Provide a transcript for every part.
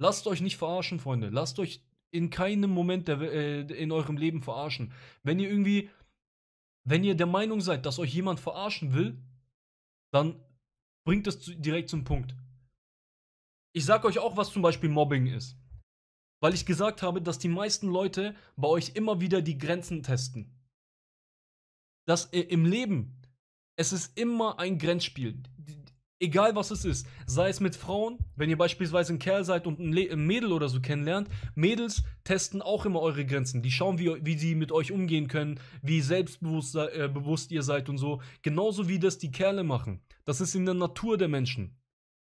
Lasst euch nicht verarschen, Freunde. Lasst euch in keinem Moment der, äh, in eurem Leben verarschen. Wenn ihr irgendwie, wenn ihr der Meinung seid, dass euch jemand verarschen will, dann bringt es direkt zum Punkt. Ich sag euch auch, was zum Beispiel Mobbing ist. Weil ich gesagt habe, dass die meisten Leute bei euch immer wieder die Grenzen testen. Dass äh, im Leben, es ist immer ein Grenzspiel. Die, Egal was es ist. Sei es mit Frauen, wenn ihr beispielsweise ein Kerl seid und ein, Le ein Mädel oder so kennenlernt. Mädels testen auch immer eure Grenzen. Die schauen, wie, wie sie mit euch umgehen können, wie selbstbewusst äh, bewusst ihr seid und so. Genauso wie das die Kerle machen. Das ist in der Natur der Menschen.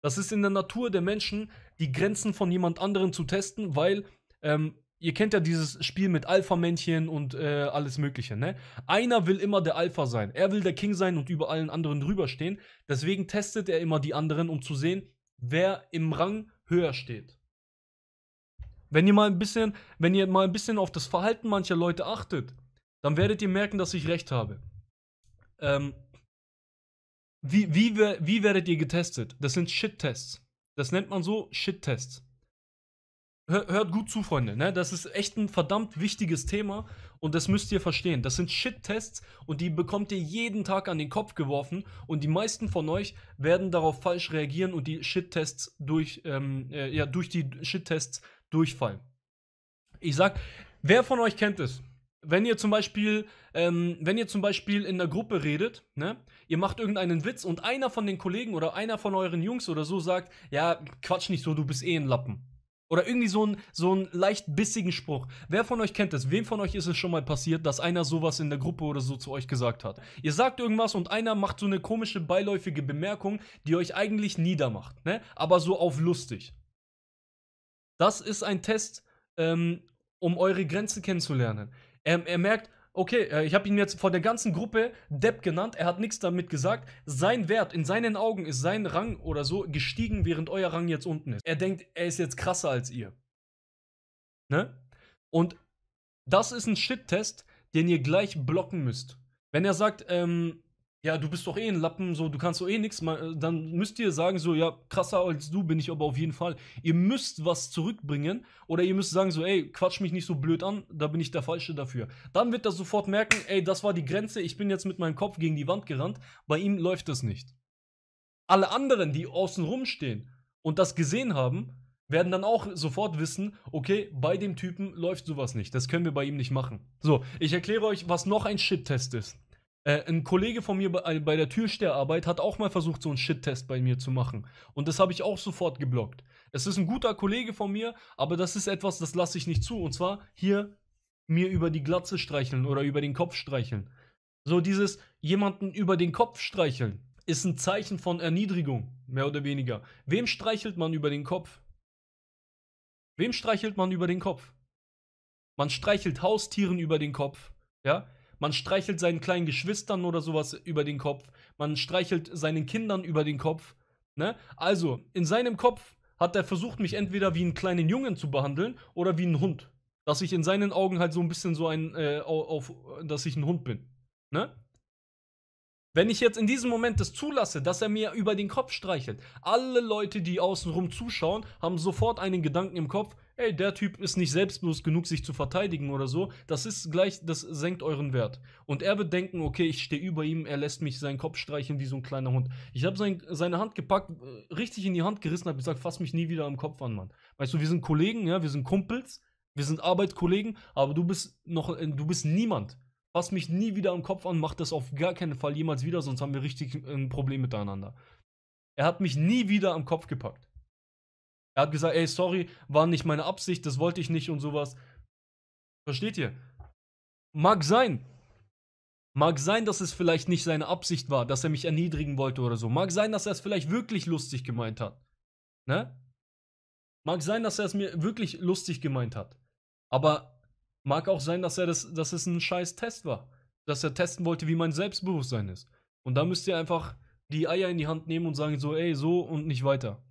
Das ist in der Natur der Menschen, die Grenzen von jemand anderem zu testen, weil ähm, ihr kennt ja dieses Spiel mit Alpha-Männchen und äh, alles Mögliche, ne? Einer will immer der Alpha sein. Er will der King sein und über allen anderen drüber stehen. Deswegen testet er immer die anderen, um zu sehen, wer im Rang höher steht. Wenn ihr mal ein bisschen, wenn ihr mal ein bisschen auf das Verhalten mancher Leute achtet, dann werdet ihr merken, dass ich recht habe. Ähm, wie, wie, wie werdet ihr getestet? Das sind Shit-Tests. Das nennt man so Shit-Tests hört gut zu, Freunde. Ne? Das ist echt ein verdammt wichtiges Thema und das müsst ihr verstehen. Das sind Shit-Tests und die bekommt ihr jeden Tag an den Kopf geworfen und die meisten von euch werden darauf falsch reagieren und die Shit-Tests durch, ähm, äh, ja, durch die Shit-Tests durchfallen. Ich sag, wer von euch kennt es? Wenn ihr zum Beispiel, ähm, wenn ihr zum Beispiel in einer Gruppe redet, ne, ihr macht irgendeinen Witz und einer von den Kollegen oder einer von euren Jungs oder so sagt, ja, quatsch nicht so, du bist eh ein Lappen. Oder irgendwie so einen so leicht bissigen Spruch. Wer von euch kennt das? Wem von euch ist es schon mal passiert, dass einer sowas in der Gruppe oder so zu euch gesagt hat? Ihr sagt irgendwas und einer macht so eine komische beiläufige Bemerkung, die euch eigentlich niedermacht, ne? Aber so auf lustig. Das ist ein Test, ähm, um eure Grenzen kennenzulernen. Er, er merkt, okay, äh, ich habe ihn jetzt vor der ganzen Gruppe Depp genannt, er hat nichts damit gesagt. Sein Wert in seinen Augen ist sein Rang oder so gestiegen, während euer Rang jetzt unten ist. Er denkt, er ist jetzt krasser als ihr. Ne? Und das ist ein Shit-Test, den ihr gleich blocken müsst. Wenn er sagt, ähm, ja, du bist doch eh ein Lappen, so, du kannst doch eh nichts, äh, dann müsst ihr sagen, so, ja, krasser als du bin ich aber auf jeden Fall. Ihr müsst was zurückbringen oder ihr müsst sagen, so, ey, quatsch mich nicht so blöd an, da bin ich der Falsche dafür. Dann wird er sofort merken, ey, das war die Grenze, ich bin jetzt mit meinem Kopf gegen die Wand gerannt, bei ihm läuft das nicht. Alle anderen, die außen rumstehen und das gesehen haben, werden dann auch sofort wissen, okay, bei dem Typen läuft sowas nicht, das können wir bei ihm nicht machen. So, ich erkläre euch, was noch ein Shit-Test ist. Äh, ein Kollege von mir bei, äh, bei der Türsteherarbeit hat auch mal versucht, so einen Shit-Test bei mir zu machen. Und das habe ich auch sofort geblockt. Es ist ein guter Kollege von mir, aber das ist etwas, das lasse ich nicht zu. Und zwar hier mir über die Glatze streicheln oder über den Kopf streicheln. So dieses jemanden über den Kopf streicheln ist ein Zeichen von Erniedrigung, mehr oder weniger. Wem streichelt man über den Kopf? Wem streichelt man über den Kopf? Man streichelt Haustieren über den Kopf, ja? Man streichelt seinen kleinen Geschwistern oder sowas über den Kopf. Man streichelt seinen Kindern über den Kopf. Ne? Also, in seinem Kopf hat er versucht, mich entweder wie einen kleinen Jungen zu behandeln oder wie einen Hund. Dass ich in seinen Augen halt so ein bisschen so ein, äh, auf, dass ich ein Hund bin. Ne? Wenn ich jetzt in diesem Moment das zulasse, dass er mir über den Kopf streichelt, alle Leute, die außenrum zuschauen, haben sofort einen Gedanken im Kopf, ey, der Typ ist nicht selbstbewusst genug, sich zu verteidigen oder so, das ist gleich, das senkt euren Wert. Und er wird denken, okay, ich stehe über ihm, er lässt mich seinen Kopf streichen wie so ein kleiner Hund. Ich habe sein, seine Hand gepackt, äh, richtig in die Hand gerissen, habe gesagt, fass mich nie wieder am Kopf an, Mann. Weißt du, wir sind Kollegen, ja, wir sind Kumpels, wir sind Arbeitskollegen, aber du bist noch, äh, du bist niemand. Fass mich nie wieder am Kopf an, mach das auf gar keinen Fall jemals wieder, sonst haben wir richtig äh, ein Problem miteinander. Er hat mich nie wieder am Kopf gepackt. Er hat gesagt, ey, sorry, war nicht meine Absicht, das wollte ich nicht und sowas. Versteht ihr? Mag sein. Mag sein, dass es vielleicht nicht seine Absicht war, dass er mich erniedrigen wollte oder so. Mag sein, dass er es vielleicht wirklich lustig gemeint hat. Ne? Mag sein, dass er es mir wirklich lustig gemeint hat. Aber mag auch sein, dass er das, dass es ein scheiß Test war. Dass er testen wollte, wie mein Selbstbewusstsein ist. Und da müsst ihr einfach die Eier in die Hand nehmen und sagen so, ey, so und nicht weiter.